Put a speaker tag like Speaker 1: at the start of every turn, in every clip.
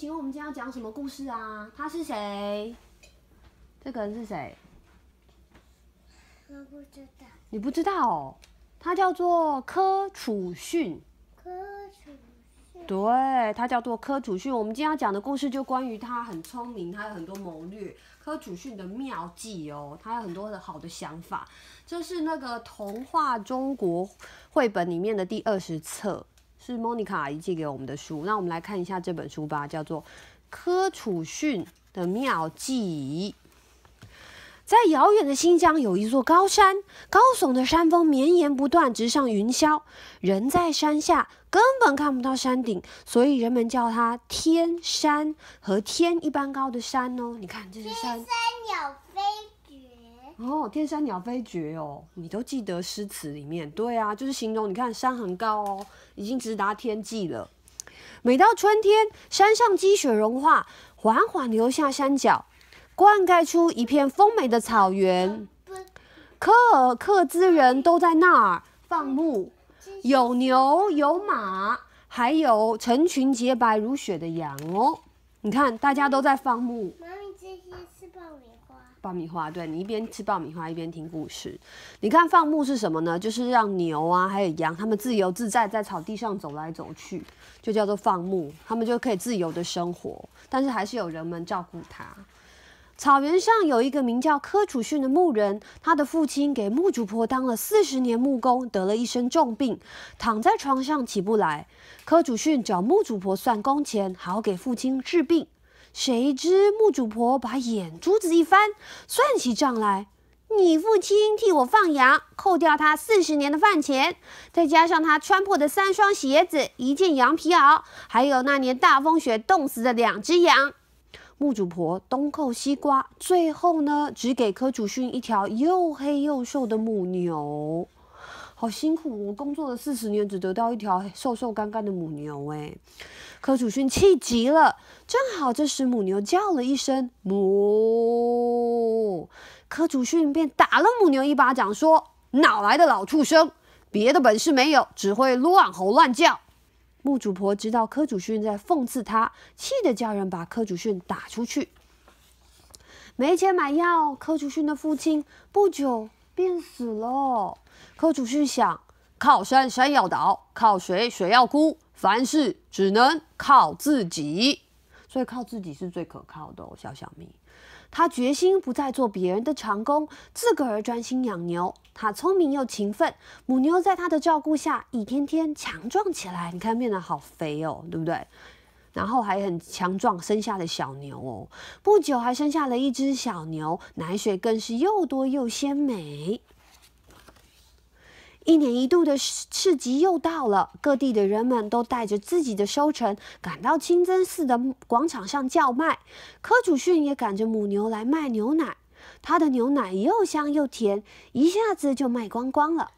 Speaker 1: 请问我们今天要讲什么故事啊？他是谁？这个人是谁？我不知道。你不知道？哦？他叫做柯楚逊。柯楚逊。对，他叫做柯楚逊。我们今天要讲的故事就关于他很聪明，他有很多谋略。柯楚逊的妙计哦，他有很多的好的想法。这是那个童话中国绘本里面的第二十册。是 Monica 阿姨寄给我们的书，那我们来看一下这本书吧，叫做《柯楚逊的妙计》。在遥远的新疆，有一座高山，高耸的山峰绵延不断，直上云霄，人在山下根本看不到山顶，所以人们叫它天山。和天一般高的山哦，你看这是山。哦，天山鸟飞绝哦，你都记得诗词里面？对啊，就是形容你看山很高哦，已经直达天际了。每到春天，山上积雪融化，缓缓流下山脚，灌溉出一片丰美的草原。科尔克孜人都在那儿放牧，有牛有马，还有成群洁白如雪的羊哦。你看，大家都在放牧。爆米花，对你一边吃爆米花一边听故事。你看放牧是什么呢？就是让牛啊还有羊，它们自由自在在草地上走来走去，就叫做放牧。它们就可以自由的生活，但是还是有人们照顾它。草原上有一个名叫科楚逊的牧人，他的父亲给木主婆当了四十年木工，得了一身重病，躺在床上起不来。科楚逊找木主婆算工钱，好给父亲治病。谁知木主婆把眼珠子一翻，算起账来。你父亲替我放羊，扣掉他四十年的饭钱，再加上他穿破的三双鞋子、一件羊皮袄，还有那年大风雪冻死的两只羊。木主婆东扣西瓜，最后呢，只给柯主逊一条又黑又瘦的母牛。好辛苦！我工作了四十年，只得到一条瘦瘦干干的母牛。哎，柯主逊气急了。正好这时母牛叫了一声“母”，柯主逊便打了母牛一巴掌，说：“哪来的老畜生！别的本事没有，只会乱吼乱叫。”木主婆知道柯主逊在讽刺他，气得叫人把柯主逊打出去。没钱买药，柯主逊的父亲不久便死了。可主席想，靠山山要倒，靠水水要枯，凡事只能靠自己，所以靠自己是最可靠的哦。小小咪，他决心不再做别人的长工，自个儿专心养牛。他聪明又勤奋，母牛在他的照顾下，一天天强壮起来。你看，变得好肥哦，对不对？然后还很强壮，生下了小牛哦，不久还生下了一只小牛，奶水更是又多又鲜美。一年一度的市市集又到了，各地的人们都带着自己的收成赶到清真寺的广场上叫卖。柯主逊也赶着母牛来卖牛奶，他的牛奶又香又甜，一下子就卖光光了。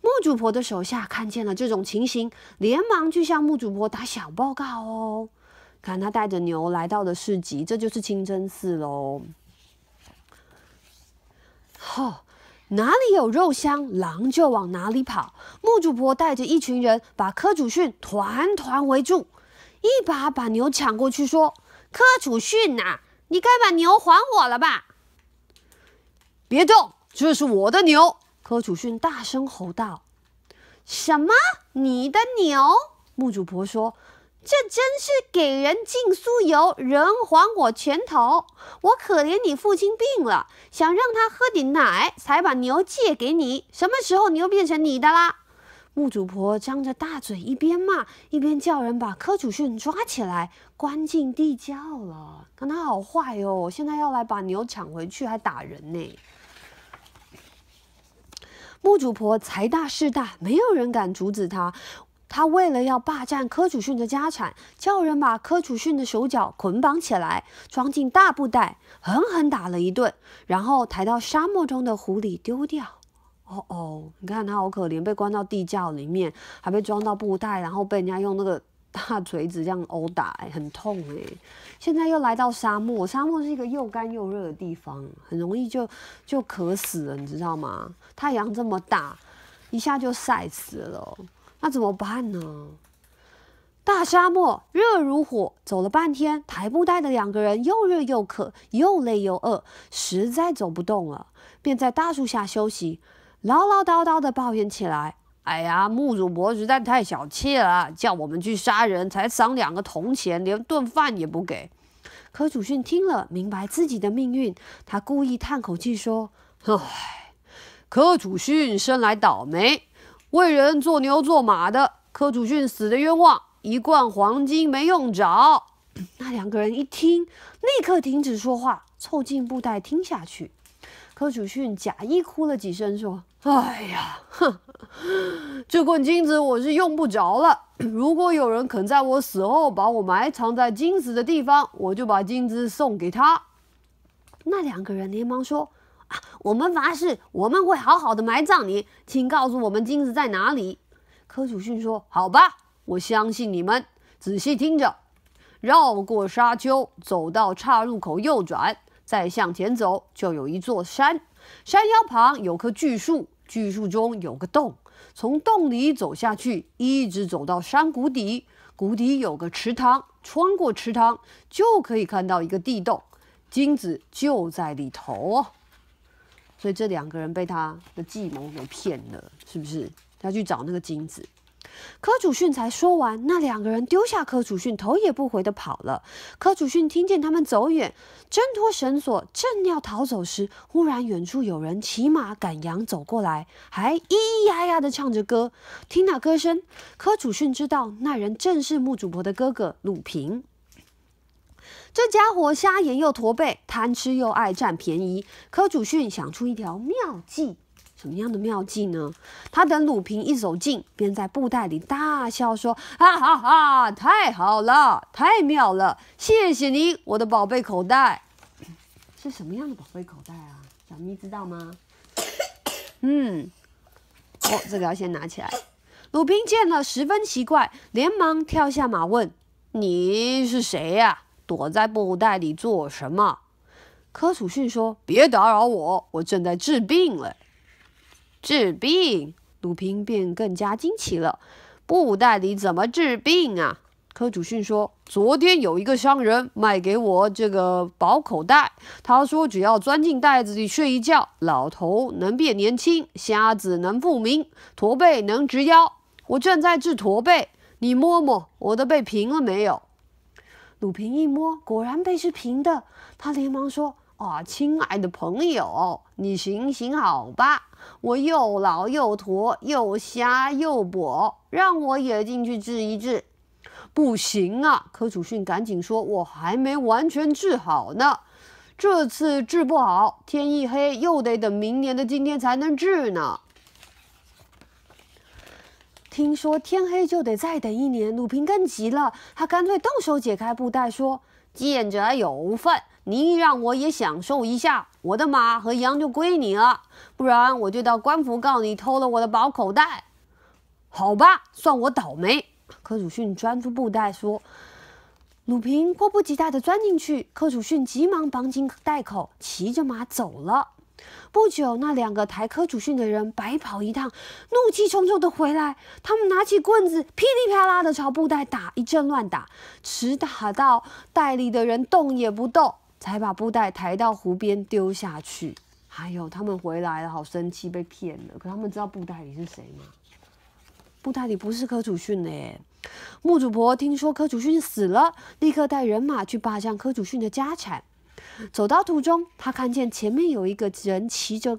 Speaker 1: 木主婆的手下看见了这种情形，连忙去向木主婆打小报告哦。看，他带着牛来到了市集，这就是清真寺喽。好。哪里有肉香，狼就往哪里跑。木主婆带着一群人把柯楚训团团围住，一把把牛抢过去，说：“柯楚训呐，你该把牛还我了吧？”别动，这是我的牛！柯楚训大声吼道：“什么？你的牛？”木主婆说。这真是给人尽酥油，人还我拳头。我可怜你父亲病了，想让他喝点奶，才把牛借给你。什么时候牛变成你的啦？木主婆张着大嘴，一边骂一边叫人把柯主逊抓起来，关进地窖了。看他好坏哦！现在要来把牛抢回去，还打人呢。木主婆财大势大，没有人敢阻止他。他为了要霸占科楚逊的家产，叫人把科楚逊的手脚捆绑起来，装进大布袋，狠狠打了一顿，然后抬到沙漠中的湖里丢掉。哦哦，你看他好可怜，被关到地窖里面，还被装到布袋，然后被人家用那个大锤子这样殴打，很痛诶，现在又来到沙漠，沙漠是一个又干又热的地方，很容易就就渴死了，你知道吗？太阳这么大，一下就晒死了。那怎么办呢？大沙漠热如火，走了半天，抬布袋的两个人又热又渴，又累又饿，实在走不动了，便在大树下休息，唠唠叨叨的抱怨起来：“哎呀，木主伯实在太小气了，叫我们去杀人才赏两个铜钱，连顿饭也不给。”柯主逊听了，明白自己的命运，他故意叹口气说：“唉，柯主逊生来倒霉。”为人做牛做马的科楚逊死的冤枉，一罐黄金没用着。那两个人一听，立刻停止说话，凑近布袋听下去。科楚逊假意哭了几声，说：“哎呀，哼，这罐金子我是用不着了。如果有人肯在我死后把我埋藏在金子的地方，我就把金子送给他。”那两个人连忙说。我们发誓，我们会好好的埋葬你。请告诉我们金子在哪里。科楚逊说：“好吧，我相信你们。仔细听着，绕过沙丘，走到岔路口右转，再向前走，就有一座山。山腰旁有棵巨树，巨树中有个洞。从洞里走下去，一直走到山谷底。谷底有个池塘，穿过池塘就可以看到一个地洞，金子就在里头哦。”所以这两个人被他的计谋给骗了，是不是？他去找那个金子。柯楚逊才说完，那两个人丢下柯楚逊，头也不回的跑了。柯楚逊听见他们走远，挣脱绳索，正要逃走时，忽然远处有人骑马赶羊走过来，还咿咿呀呀的唱着歌。听那歌声，柯楚逊知道那人正是穆主婆的哥哥鲁平。这家伙瞎眼又驼背，贪吃又爱占便宜。柯主逊想出一条妙计，什么样的妙计呢？他等鲁平一走近，便在布袋里大笑说：“哈哈哈，太好了，太妙了！谢谢你，我的宝贝口袋。”是什么样的宝贝口袋啊？小咪知道吗？嗯，哦，这要先拿起来。鲁平见了十分奇怪，连忙跳下马问：“你是谁呀？”躲在布袋里做什么？科楚逊说：“别打扰我，我正在治病嘞。”治病，鲁平便更加惊奇了。布袋里怎么治病啊？科楚逊说：“昨天有一个商人卖给我这个薄口袋，他说只要钻进袋子里睡一觉，老头能变年轻，瞎子能复明，驼背能直腰。我正在治驼背，你摸摸我的背平了没有？”鲁平一摸，果然背是平的。他连忙说：“啊，亲爱的朋友，你行行好吧！我又老又驼，又瞎又跛，让我也进去治一治。”“不行啊！”柯楚逊赶紧说，“我还没完全治好呢，这次治不好，天一黑又得等明年的今天才能治呢。”听说天黑就得再等一年，鲁平更急了。他干脆动手解开布袋，说：“见者有份，你让我也享受一下，我的马和羊就归你了，不然我就到官府告你偷了我的宝口袋。”好吧，算我倒霉。柯祖逊钻出布袋说：“鲁平迫不及待地钻进去，柯祖逊急忙绑紧袋口，骑着马走了。”不久，那两个抬科祖逊的人白跑一趟，怒气冲冲的回来。他们拿起棍子，噼里啪啦的朝布袋打一阵乱打，直打到袋里的人动也不动，才把布袋抬到湖边丢下去。还有，他们回来了，好生气，被骗了。可他们知道布袋里是谁吗？布袋里不是科祖逊耶。木主婆听说科祖训死了，立刻带人马去霸占科祖训的家产。走到途中，他看见前面有一个人骑着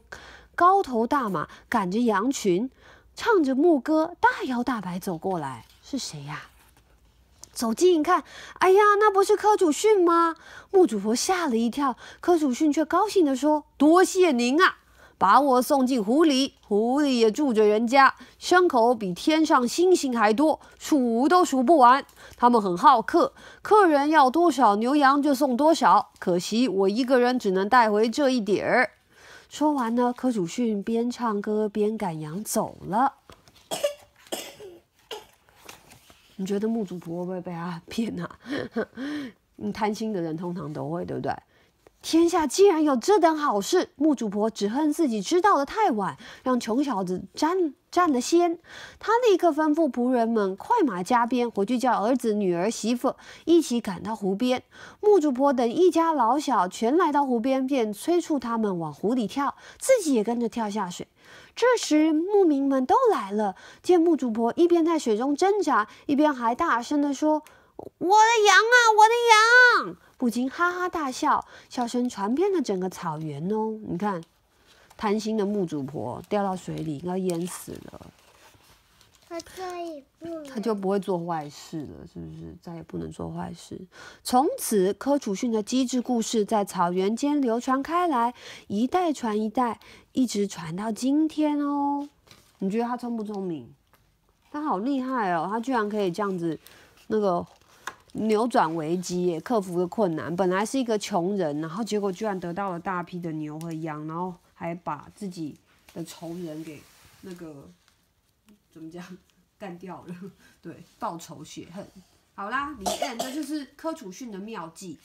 Speaker 1: 高头大马，赶着羊群，唱着牧歌，大摇大摆走过来。是谁呀？走近一看，哎呀，那不是柯祖逊吗？木主佛吓了一跳，柯祖逊却高兴地说：“多谢您啊！”把我送进湖里，湖里也住着人家，牲口比天上星星还多，数都数不完。他们很好客，客人要多少牛羊就送多少。可惜我一个人只能带回这一点儿。说完呢，柯祖逊边唱歌边赶羊走了。你觉得木祖婆会被他 骗呢？你 贪心的人通常都会，对不对？天下竟然有这等好事！木主婆只恨自己知道的太晚，让穷小子占占了先。她立刻吩咐仆人们快马加鞭回去，叫儿子、女儿、媳妇一起赶到湖边。木主婆等一家老小全来到湖边，便催促他们往湖里跳，自己也跟着跳下水。这时，牧民们都来了，见木主婆一边在水中挣扎，一边还大声的说：“我的羊啊，我的羊！”不禁哈哈大笑，笑声传遍了整个草原哦。你看，贪心的木主婆掉到水里，要淹死了。他再也不，他就不会做坏事了，是不是？再也不能做坏事。从此，柯楚逊的机智故事在草原间流传开来，一代传一代，一直传到今天哦。你觉得他聪不聪明？他好厉害哦，他居然可以这样子，那个。扭转危机，克服了困难。本来是一个穷人，然后结果居然得到了大批的牛和羊，然后还把自己的仇人给那个怎么讲干掉了，对，报仇雪恨。好啦，你看，这就是科楚逊的妙计。